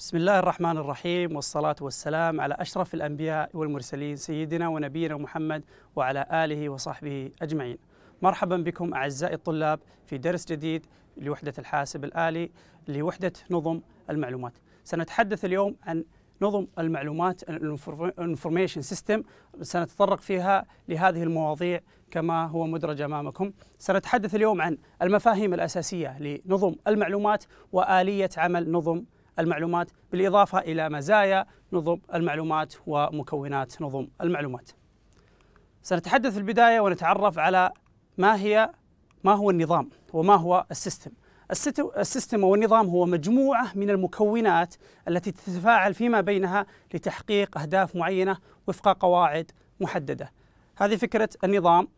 بسم الله الرحمن الرحيم والصلاة والسلام على أشرف الأنبياء والمرسلين سيدنا ونبينا محمد وعلى آله وصحبه أجمعين مرحبا بكم أعزائي الطلاب في درس جديد لوحدة الحاسب الآلي لوحدة نظم المعلومات سنتحدث اليوم عن نظم المعلومات Information سيستم سنتطرق فيها لهذه المواضيع كما هو مدرج امامكم سنتحدث اليوم عن المفاهيم الاساسيه لنظم المعلومات واليه عمل نظم المعلومات بالإضافة إلى مزايا نظم المعلومات ومكونات نظم المعلومات سنتحدث في البداية ونتعرف على ما هي ما هو النظام وما هو السيستم السيستم أو النظام هو مجموعة من المكونات التي تتفاعل فيما بينها لتحقيق أهداف معينة وفق قواعد محددة هذه فكرة النظام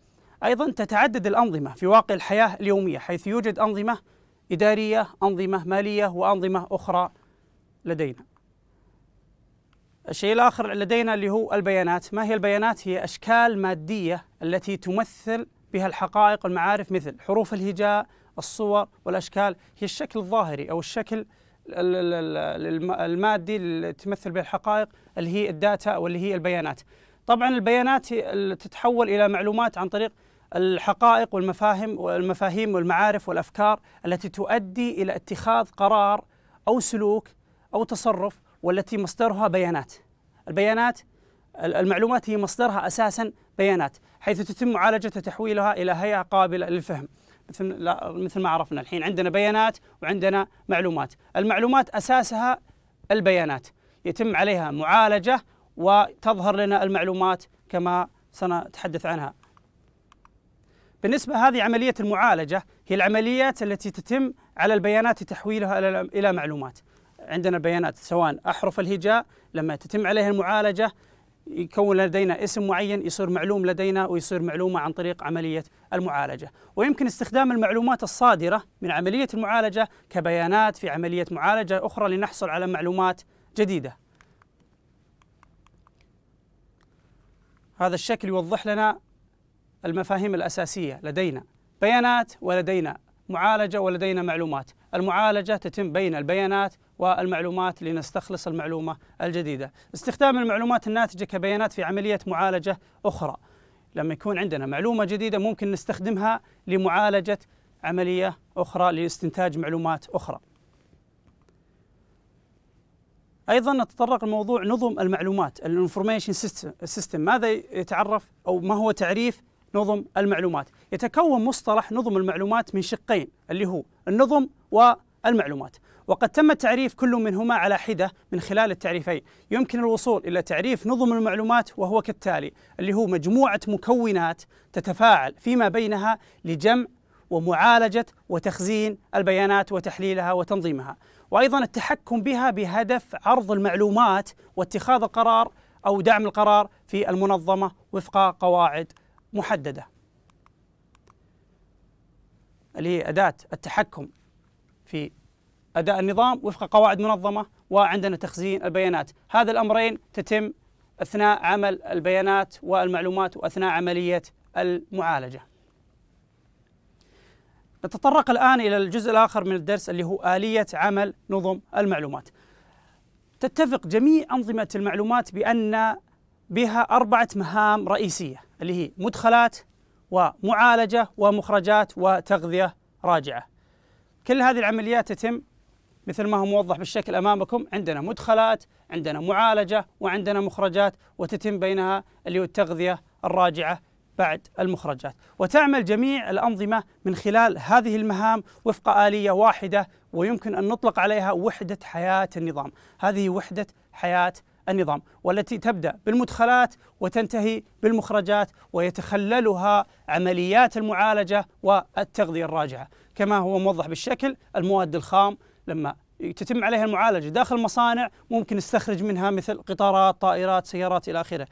أيضا تتعدد الأنظمة في واقع الحياة اليومية حيث يوجد أنظمة إدارية أنظمة مالية وأنظمة أخرى لدينا الشيء الآخر لدينا اللي هو البيانات ما هي البيانات هي أشكال مادية التي تمثل بها الحقائق والمعارف مثل حروف الهجاء الصور والأشكال هي الشكل الظاهري أو الشكل المادي اللي تمثل به الحقائق اللي هي الداتا واللي هي البيانات طبعا البيانات تتحول إلى معلومات عن طريق الحقائق والمفاهيم والمفاهيم والمعارف والأفكار التي تؤدي إلى اتخاذ قرار أو سلوك أو تصرف والتي مصدرها بيانات البيانات المعلومات هي مصدرها أساسا بيانات حيث تتم معالجة تحويلها إلى هيئة قابلة للفهم مثل مثل ما عرفنا الحين عندنا بيانات وعندنا معلومات المعلومات أساسها البيانات يتم عليها معالجة وتظهر لنا المعلومات كما سنتحدث عنها بالنسبة هذه عملية المعالجة هي العمليات التي تتم على البيانات تحويلها إلى معلومات عندنا بيانات سواء أحرف الهجاء لما تتم عليها المعالجة يكون لدينا اسم معين يصير معلوم لدينا ويصير معلومة عن طريق عملية المعالجة ويمكن استخدام المعلومات الصادرة من عملية المعالجة كبيانات في عملية معالجة أخرى لنحصل على معلومات جديدة هذا الشكل يوضح لنا المفاهيم الأساسية لدينا بيانات ولدينا معالجة ولدينا معلومات المعالجة تتم بين البيانات والمعلومات لنستخلص المعلومة الجديدة استخدام المعلومات الناتجة كبيانات في عملية معالجة أخرى لما يكون عندنا معلومة جديدة ممكن نستخدمها لمعالجة عملية أخرى لاستنتاج معلومات أخرى ايضا نتطرق لموضوع نظم المعلومات الانفورميشن سيستم ماذا يتعرف او ما هو تعريف نظم المعلومات يتكون مصطلح نظم المعلومات من شقين اللي هو النظم والمعلومات وقد تم تعريف كل منهما على حدة من خلال التعريفين يمكن الوصول إلى تعريف نظم المعلومات وهو كالتالي اللي هو مجموعة مكونات تتفاعل فيما بينها لجمع ومعالجة وتخزين البيانات وتحليلها وتنظيمها وأيضا التحكم بها بهدف عرض المعلومات واتخاذ القرار أو دعم القرار في المنظمة وفق قواعد محددة اللي هي أداة التحكم في أداء النظام وفق قواعد منظمة وعندنا تخزين البيانات هذا الأمرين تتم أثناء عمل البيانات والمعلومات وأثناء عملية المعالجة نتطرق الآن إلى الجزء الآخر من الدرس اللي هو آلية عمل نظم المعلومات تتفق جميع أنظمة المعلومات بأن بها أربعة مهام رئيسية اللي هي مدخلات ومعالجة ومخرجات وتغذية راجعة كل هذه العمليات تتم مثل ما هو موضح بالشكل أمامكم عندنا مدخلات عندنا معالجة وعندنا مخرجات وتتم بينها اللي هو التغذية الراجعة بعد المخرجات وتعمل جميع الأنظمة من خلال هذه المهام وفق آلية واحدة ويمكن أن نطلق عليها وحدة حياة النظام هذه وحدة حياة النظام والتي تبدا بالمدخلات وتنتهي بالمخرجات ويتخللها عمليات المعالجه والتغذيه الراجعه كما هو موضح بالشكل المواد الخام لما تتم عليها المعالجه داخل المصانع ممكن نستخرج منها مثل قطارات، طائرات، سيارات الى اخره.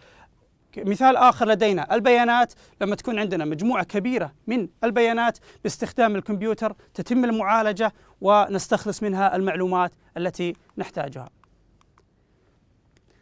مثال اخر لدينا البيانات لما تكون عندنا مجموعه كبيره من البيانات باستخدام الكمبيوتر تتم المعالجه ونستخلص منها المعلومات التي نحتاجها.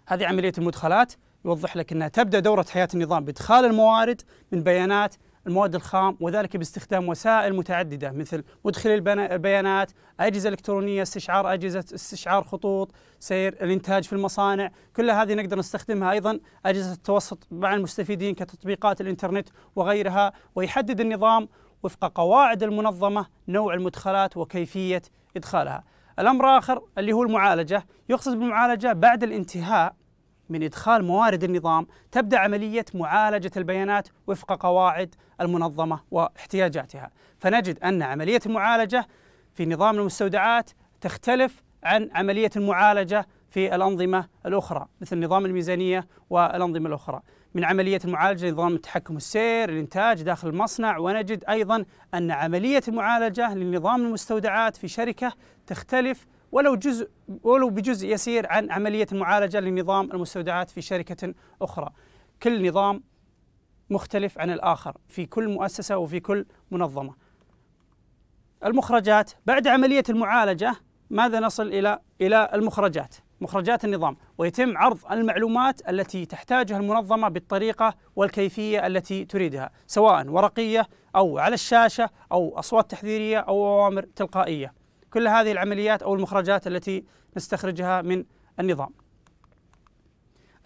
هذه عملية المدخلات يوضح لك أنها تبدأ دورة حياة النظام بإدخال الموارد من بيانات المواد الخام وذلك باستخدام وسائل متعددة مثل مدخل البيانات أجهزة إلكترونية استشعار أجهزة استشعار خطوط سير الإنتاج في المصانع كل هذه نقدر نستخدمها أيضا أجهزة التوسط مع المستفيدين كتطبيقات الإنترنت وغيرها ويحدد النظام وفق قواعد المنظمة نوع المدخلات وكيفية إدخالها الأمر آخر اللي هو المعالجة يقصد بالمعالجة بعد الانتهاء من إدخال موارد النظام تبدأ عملية معالجة البيانات وفق قواعد المنظمة واحتياجاتها فنجد أن عملية المعالجة في نظام المستودعات تختلف عن عملية المعالجة في الأنظمة الأخرى مثل نظام الميزانية والأنظمة الأخرى من عملية المعالجة نظام التحكم السير الإنتاج داخل المصنع ونجد أيضا أن عملية المعالجة لنظام المستودعات في شركة تختلف ولو جزء ولو بجزء يسير عن عملية المعالجة لنظام المستودعات في شركة أخرى كل نظام مختلف عن الآخر في كل مؤسسة وفي كل منظمة المخرجات بعد عملية المعالجة ماذا نصل إلى إلى المخرجات مخرجات النظام ويتم عرض المعلومات التي تحتاجها المنظمة بالطريقة والكيفية التي تريدها سواء ورقية أو على الشاشة أو أصوات تحذيرية أو أوامر تلقائية كل هذه العمليات أو المخرجات التي نستخرجها من النظام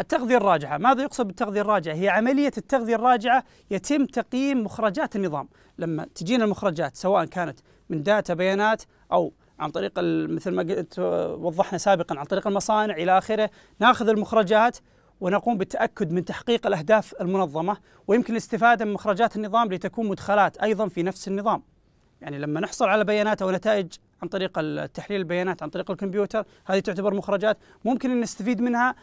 التغذية الراجعة ماذا يقصد بالتغذية الراجعة؟ هي عملية التغذية الراجعة يتم تقييم مخرجات النظام لما تجينا المخرجات سواء كانت من داتا بيانات أو عن طريق مثل ما قلت وضحنا سابقا عن طريق المصانع إلى آخره ناخذ المخرجات ونقوم بالتأكد من تحقيق الأهداف المنظمة ويمكن الاستفادة من مخرجات النظام لتكون مدخلات أيضا في نفس النظام يعني لما نحصل على بيانات أو نتائج عن طريق تحليل البيانات عن طريق الكمبيوتر هذه تعتبر مخرجات ممكن أن نستفيد منها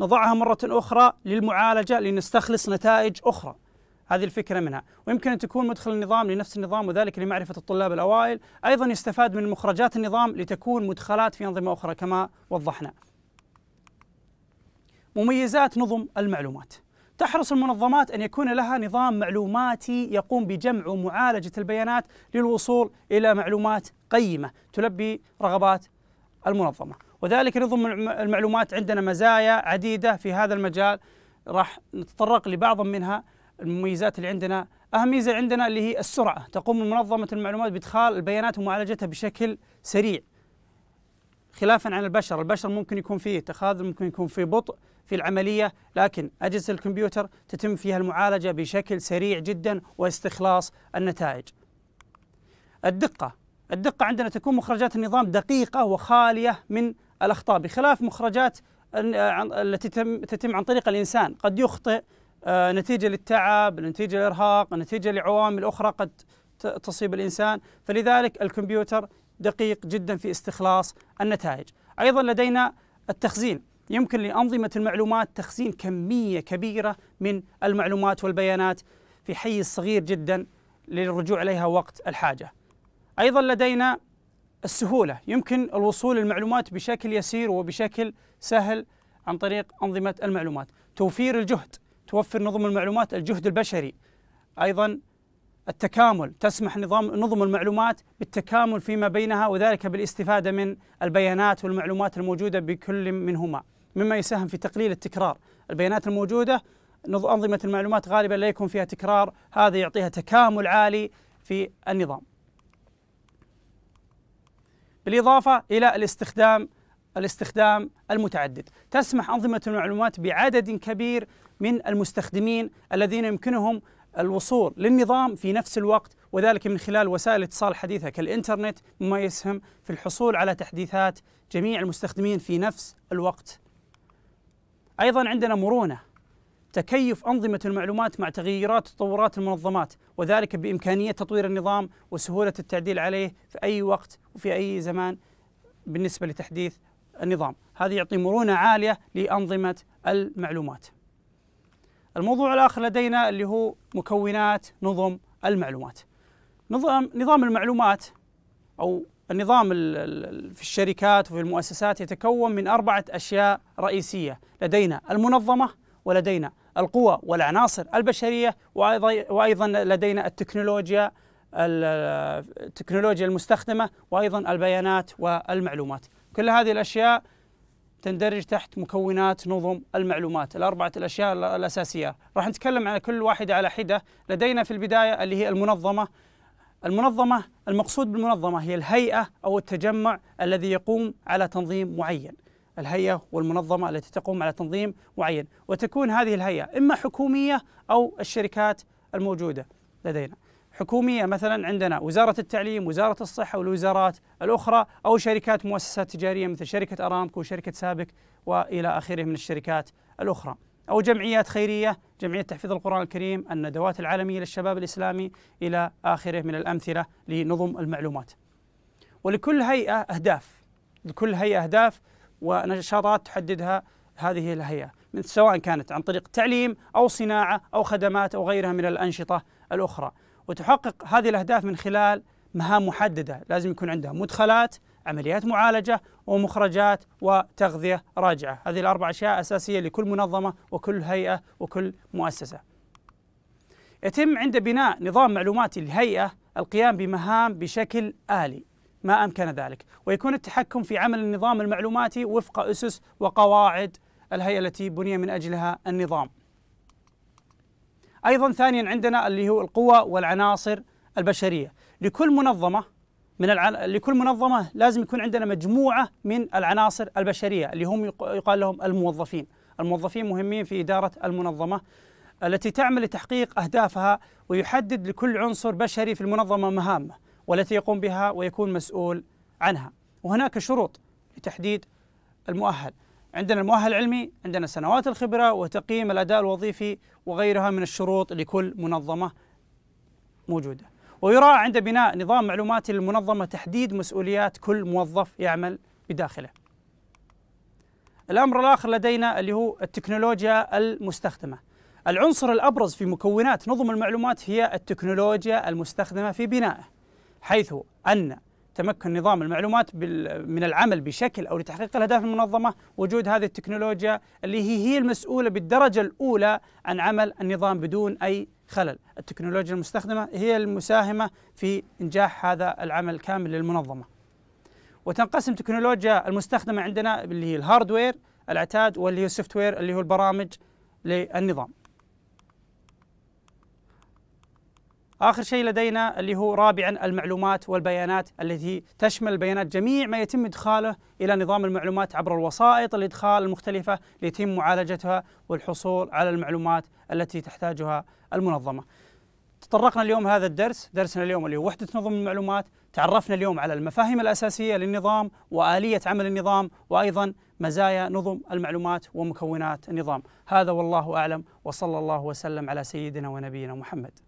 نضعها مرة أخرى للمعالجة لنستخلص نتائج أخرى هذه الفكرة منها ويمكن أن تكون مدخل النظام لنفس النظام وذلك لمعرفة الطلاب الأوائل أيضا يستفاد من مخرجات النظام لتكون مدخلات في أنظمة أخرى كما وضحنا مميزات نظم المعلومات تحرص المنظمات أن يكون لها نظام معلوماتي يقوم بجمع ومعالجة البيانات للوصول إلى معلومات قيمة تلبي رغبات المنظمة وذلك نظم المعلومات عندنا مزايا عديدة في هذا المجال راح نتطرق لبعض منها المميزات اللي عندنا أهم ميزة عندنا اللي هي السرعة تقوم منظمة المعلومات بإدخال البيانات ومعالجتها بشكل سريع خلافا عن البشر البشر ممكن يكون فيه تخاذل ممكن يكون فيه بطء في العملية لكن أجهزة الكمبيوتر تتم فيها المعالجة بشكل سريع جدا واستخلاص النتائج الدقة الدقة عندنا تكون مخرجات النظام دقيقة وخالية من الأخطاء بخلاف مخرجات التي تتم عن طريق الإنسان قد يخطئ آه، نتيجة للتعب نتيجة للإرهاق نتيجة لعوامل أخرى قد تصيب الإنسان فلذلك الكمبيوتر دقيق جدا في استخلاص النتائج أيضا لدينا التخزين يمكن لأنظمة المعلومات تخزين كمية كبيرة من المعلومات والبيانات في حيز صغير جدا للرجوع إليها وقت الحاجة أيضا لدينا السهولة يمكن الوصول للمعلومات بشكل يسير وبشكل سهل عن طريق أنظمة المعلومات توفير الجهد توفر نظم المعلومات الجهد البشري أيضا التكامل تسمح نظام نظم المعلومات بالتكامل فيما بينها وذلك بالاستفادة من البيانات والمعلومات الموجودة بكل منهما مما يساهم في تقليل التكرار البيانات الموجودة أنظمة المعلومات غالبا لا يكون فيها تكرار هذا يعطيها تكامل عالي في النظام بالإضافة إلى الاستخدام الاستخدام المتعدد تسمح أنظمة المعلومات بعدد كبير من المستخدمين الذين يمكنهم الوصول للنظام في نفس الوقت وذلك من خلال وسائل الاتصال الحديثة كالإنترنت مما يسهم في الحصول على تحديثات جميع المستخدمين في نفس الوقت أيضا عندنا مرونة تكيف أنظمة المعلومات مع تغيرات وتطورات المنظمات وذلك بإمكانية تطوير النظام وسهولة التعديل عليه في أي وقت وفي أي زمان بالنسبة لتحديث النظام هذا يعطي مرونة عالية لأنظمة المعلومات الموضوع الآخر لدينا اللي هو مكونات نظم المعلومات نظام, نظام المعلومات أو النظام في الشركات وفي المؤسسات يتكون من أربعة أشياء رئيسية لدينا المنظمة ولدينا القوى والعناصر البشريه وايضا لدينا التكنولوجيا التكنولوجيا المستخدمه وايضا البيانات والمعلومات كل هذه الاشياء تندرج تحت مكونات نظم المعلومات الأربعة الأشياء الأساسية راح نتكلم عن كل واحدة على حدة لدينا في البداية اللي هي المنظمة المنظمة المقصود بالمنظمة هي الهيئة أو التجمع الذي يقوم على تنظيم معين الهيئة والمنظمة التي تقوم على تنظيم معين وتكون هذه الهيئة إما حكومية أو الشركات الموجودة لدينا حكومية مثلا عندنا وزارة التعليم وزارة الصحة والوزارات الأخرى أو شركات مؤسسات تجارية مثل شركة أرامكو وشركة سابك وإلى آخره من الشركات الأخرى أو جمعيات خيرية جمعية تحفيظ القرآن الكريم الندوات العالمية للشباب الإسلامي إلى آخره من الأمثلة لنظم المعلومات ولكل هيئة أهداف لكل هيئة أهداف ونشاطات تحددها هذه الهيئة من سواء كانت عن طريق تعليم أو صناعة أو خدمات أو غيرها من الأنشطة الأخرى وتحقق هذه الأهداف من خلال مهام محددة لازم يكون عندها مدخلات عمليات معالجة ومخرجات وتغذية راجعة هذه الأربع أشياء أساسية لكل منظمة وكل هيئة وكل مؤسسة يتم عند بناء نظام معلوماتي للهيئة القيام بمهام بشكل آلي ما أمكن ذلك ويكون التحكم في عمل النظام المعلوماتي وفق أسس وقواعد الهيئة التي بني من أجلها النظام أيضا ثانيا عندنا اللي هو القوى والعناصر البشرية لكل منظمة من العن... لكل منظمة لازم يكون عندنا مجموعة من العناصر البشرية اللي هم يقال لهم الموظفين الموظفين مهمين في إدارة المنظمة التي تعمل لتحقيق أهدافها ويحدد لكل عنصر بشري في المنظمة مهامه والتي يقوم بها ويكون مسؤول عنها وهناك شروط لتحديد المؤهل عندنا المؤهل العلمي عندنا سنوات الخبرة وتقييم الأداء الوظيفي وغيرها من الشروط لكل منظمة موجودة ويراعى عند بناء نظام معلوماتي للمنظمة تحديد مسؤوليات كل موظف يعمل بداخله الأمر الآخر لدينا اللي هو التكنولوجيا المستخدمة العنصر الأبرز في مكونات نظم المعلومات هي التكنولوجيا المستخدمة في بنائه حيث أن تمكن نظام المعلومات من العمل بشكل او لتحقيق الاهداف المنظمه وجود هذه التكنولوجيا اللي هي هي المسؤوله بالدرجه الاولى عن عمل النظام بدون اي خلل، التكنولوجيا المستخدمه هي المساهمه في انجاح هذا العمل الكامل للمنظمه. وتنقسم تكنولوجيا المستخدمه عندنا اللي هي الهاردوير العتاد واللي هي السوفت وير اللي هو البرامج للنظام. آخر شيء لدينا اللي هو رابعا المعلومات والبيانات التي تشمل بيانات جميع ما يتم إدخاله إلى نظام المعلومات عبر الوسائط الإدخال المختلفة ليتم معالجتها والحصول على المعلومات التي تحتاجها المنظمة تطرقنا اليوم هذا الدرس درسنا اليوم اللي هو وحدة نظم المعلومات تعرفنا اليوم على المفاهيم الأساسية للنظام وآلية عمل النظام وأيضا مزايا نظم المعلومات ومكونات النظام هذا والله أعلم وصلى الله وسلم على سيدنا ونبينا محمد